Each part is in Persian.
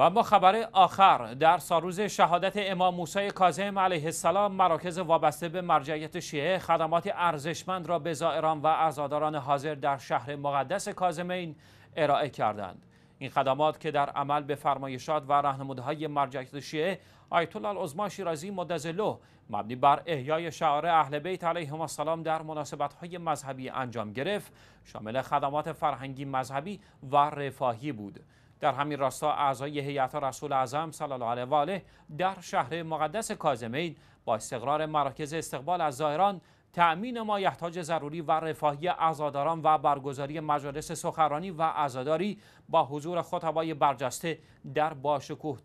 و اما خبر آخر در ساروز شهادت امام موسی کاظم علیه السلام مراکز وابسته به مرجعیت شیعه خدمات ارزشمند را به زائران و عزاداران حاضر در شهر مقدس کاظمین ارائه کردند این خدمات که در عمل به فرمایشات و راهنمودهای مرجعیت شیعه آیت الله عظما شیرازی مدظله مبنی بر احیای شعار اهل بیت علیهم السلام در مناسبت‌های مذهبی انجام گرفت شامل خدمات فرهنگی مذهبی و رفاهی بود در همین راستا اعضای هیئت رسول اعظم صلی الله علیه و آله در شهر مقدس کاظمین با استقرار مراکز استقبال از زائران تأمین مایحتاج ضروری و رفاهی عزاداران و برگزاری مجالس سخرانی و عزاداری با حضور خطبای برجسته در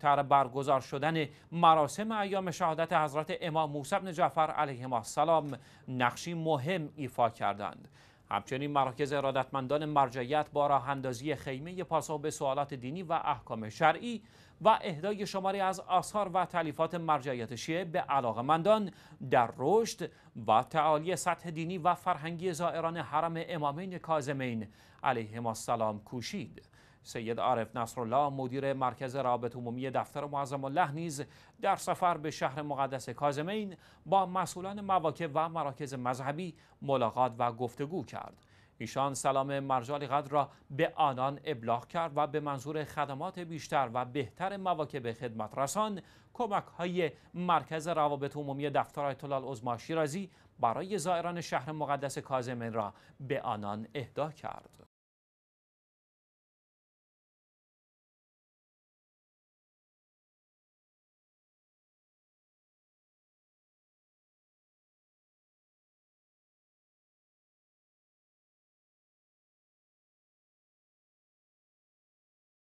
تر برگزار شدن مراسم ایام شهادت حضرت امام موسی بن جعفر علیه السلام نقشی مهم ایفا کردند. همچنین مراکز ارادتمندان مرجعیت با راه اندازی خیمه پاسخ به سوالات دینی و احکام شرعی و اهدای شماری از آثار و تعلیفات مرجعیت شیعه به علاقمندان در رشد و تعالی سطح دینی و فرهنگی زائران حرم امامین کاظمین علیهم السلام کوشید سید عارف نصرالله مدیر مرکز رابط عمومی دفتر معظم الله نیز در سفر به شهر مقدس کازمین با مسئولان مواکب و مراکز مذهبی ملاقات و گفتگو کرد ایشان سلام مرجال قدر را به آنان ابلاغ کرد و به منظور خدمات بیشتر و بهتر مواکب خدمت رسان کمک های مرکز روابط عمومی دفتر آیت الله شیرازی برای زائران شهر مقدس کازمین را به آنان اهدا کرد.